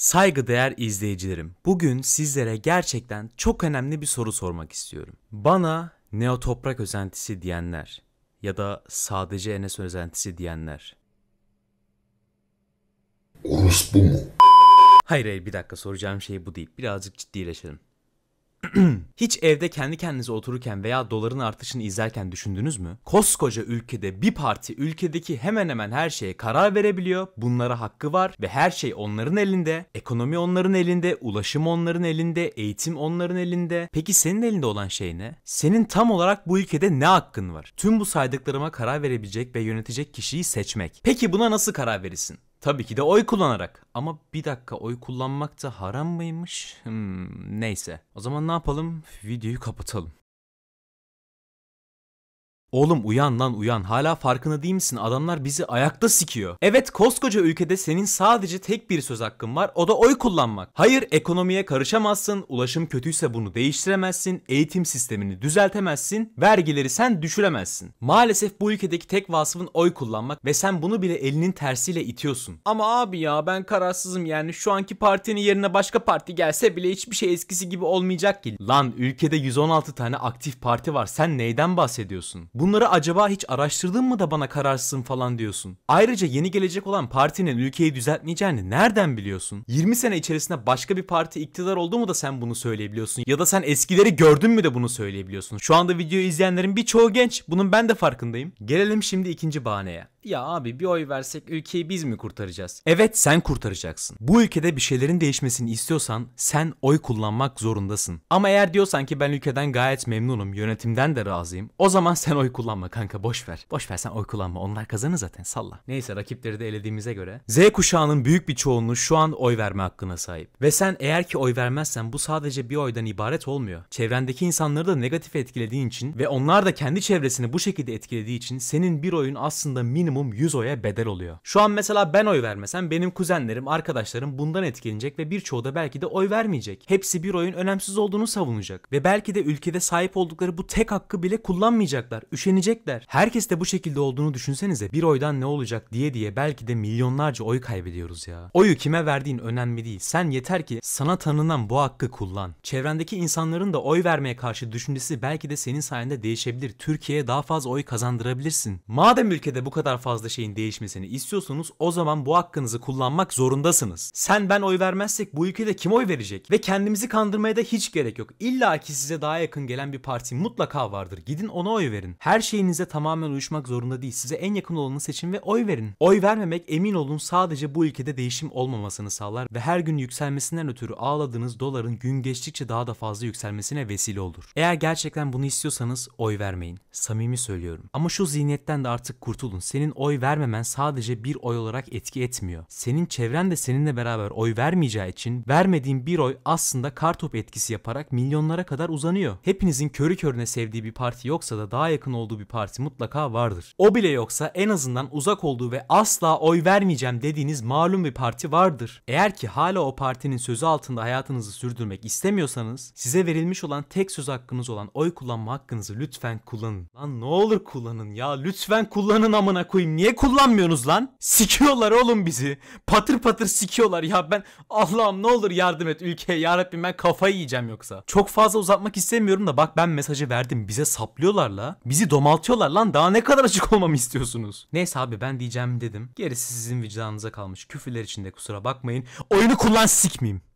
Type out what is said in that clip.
Saygıdeğer izleyicilerim, bugün sizlere gerçekten çok önemli bir soru sormak istiyorum. Bana neo toprak özentisi diyenler ya da sadece Enes özentisi diyenler. Orospu mu? Hayır hayır bir dakika soracağım şey bu değil. Birazcık ciddileşelim. Hiç evde kendi kendinize otururken veya doların artışını izlerken düşündünüz mü? Koskoca ülkede bir parti ülkedeki hemen hemen her şeye karar verebiliyor. Bunlara hakkı var ve her şey onların elinde. Ekonomi onların elinde, ulaşım onların elinde, eğitim onların elinde. Peki senin elinde olan şey ne? Senin tam olarak bu ülkede ne hakkın var? Tüm bu saydıklarıma karar verebilecek ve yönetecek kişiyi seçmek. Peki buna nasıl karar verirsin? Tabii ki de oy kullanarak. Ama bir dakika oy kullanmak da haram mıymış? Hmm, neyse. O zaman ne yapalım? Videoyu kapatalım. Oğlum uyan lan uyan. Hala farkında değil misin? Adamlar bizi ayakta sikiyor. Evet koskoca ülkede senin sadece tek bir söz hakkın var. O da oy kullanmak. Hayır ekonomiye karışamazsın. Ulaşım kötüyse bunu değiştiremezsin. Eğitim sistemini düzeltemezsin. Vergileri sen düşüremezsin. Maalesef bu ülkedeki tek vasfın oy kullanmak ve sen bunu bile elinin tersiyle itiyorsun. Ama abi ya ben kararsızım yani şu anki partinin yerine başka parti gelse bile hiçbir şey eskisi gibi olmayacak ki. Lan ülkede 116 tane aktif parti var. Sen neyden bahsediyorsun? Bunları acaba hiç araştırdın mı da bana kararsın falan diyorsun. Ayrıca yeni gelecek olan partinin ülkeyi düzeltmeyeceğini nereden biliyorsun? 20 sene içerisinde başka bir parti iktidar oldu mu da sen bunu söyleyebiliyorsun? Ya da sen eskileri gördün mü de bunu söyleyebiliyorsun? Şu anda videoyu izleyenlerin birçoğu genç. Bunun ben de farkındayım. Gelelim şimdi ikinci bahaneye. Ya abi bir oy versek ülkeyi biz mi kurtaracağız? Evet sen kurtaracaksın. Bu ülkede bir şeylerin değişmesini istiyorsan sen oy kullanmak zorundasın. Ama eğer diyorsan ki ben ülkeden gayet memnunum, yönetimden de razıyım. O zaman sen oy kullanma kanka boş ver. Boş ver sen oy kullanma. Onlar kazanır zaten salla. Neyse rakipleri de elediğimize göre Z kuşağının büyük bir çoğunluğu şu an oy verme hakkına sahip. Ve sen eğer ki oy vermezsen bu sadece bir oydan ibaret olmuyor. Çevrendeki insanları da negatif etkilediğin için ve onlar da kendi çevresini bu şekilde etkilediği için senin bir oyun aslında minimum minimum 100 oya bedel oluyor. Şu an mesela ben oy vermesem benim kuzenlerim, arkadaşlarım bundan etkilenecek ve birçoğu da belki de oy vermeyecek. Hepsi bir oyun önemsiz olduğunu savunacak ve belki de ülkede sahip oldukları bu tek hakkı bile kullanmayacaklar, üşenecekler. Herkes de bu şekilde olduğunu düşünsenize bir oydan ne olacak diye diye belki de milyonlarca oy kaybediyoruz ya. Oyu kime verdiğin önemli değil. Sen yeter ki sana tanınan bu hakkı kullan. Çevrendeki insanların da oy vermeye karşı düşüncesi belki de senin sayende değişebilir. Türkiye'ye daha fazla oy kazandırabilirsin. Madem ülkede bu kadar fazla şeyin değişmesini istiyorsanız o zaman bu hakkınızı kullanmak zorundasınız. Sen ben oy vermezsek bu ülkede kim oy verecek? Ve kendimizi kandırmaya da hiç gerek yok. İlla ki size daha yakın gelen bir parti mutlaka vardır. Gidin ona oy verin. Her şeyinize tamamen uyuşmak zorunda değil. Size en yakın olanı seçin ve oy verin. Oy vermemek emin olun sadece bu ülkede değişim olmamasını sağlar ve her gün yükselmesinden ötürü ağladığınız doların gün geçtikçe daha da fazla yükselmesine vesile olur. Eğer gerçekten bunu istiyorsanız oy vermeyin. Samimi söylüyorum. Ama şu zihniyetten de artık kurtulun. Senin senin oy vermemen sadece bir oy olarak etki etmiyor. Senin çevren de seninle beraber oy vermeyeceği için vermediğin bir oy aslında kartop etkisi yaparak milyonlara kadar uzanıyor. Hepinizin körü körüne sevdiği bir parti yoksa da daha yakın olduğu bir parti mutlaka vardır. O bile yoksa en azından uzak olduğu ve asla oy vermeyeceğim dediğiniz malum bir parti vardır. Eğer ki hala o partinin sözü altında hayatınızı sürdürmek istemiyorsanız size verilmiş olan tek söz hakkınız olan oy kullanma hakkınızı lütfen kullanın. Lan ne olur kullanın ya lütfen kullanın amına koyayım koyayım niye kullanmıyorsunuz lan? Sikiyorlar oğlum bizi. Patır patır sikiyorlar ya ben Allah'ım ne olur yardım et ülkeye yarabbim ben kafayı yiyeceğim yoksa. Çok fazla uzatmak istemiyorum da bak ben mesajı verdim bize saplıyorlar la. Bizi domaltıyorlar lan daha ne kadar açık olmamı istiyorsunuz? Neyse abi ben diyeceğim dedim. Gerisi sizin vicdanınıza kalmış. Küfürler içinde kusura bakmayın. Oyunu kullan sikmeyeyim.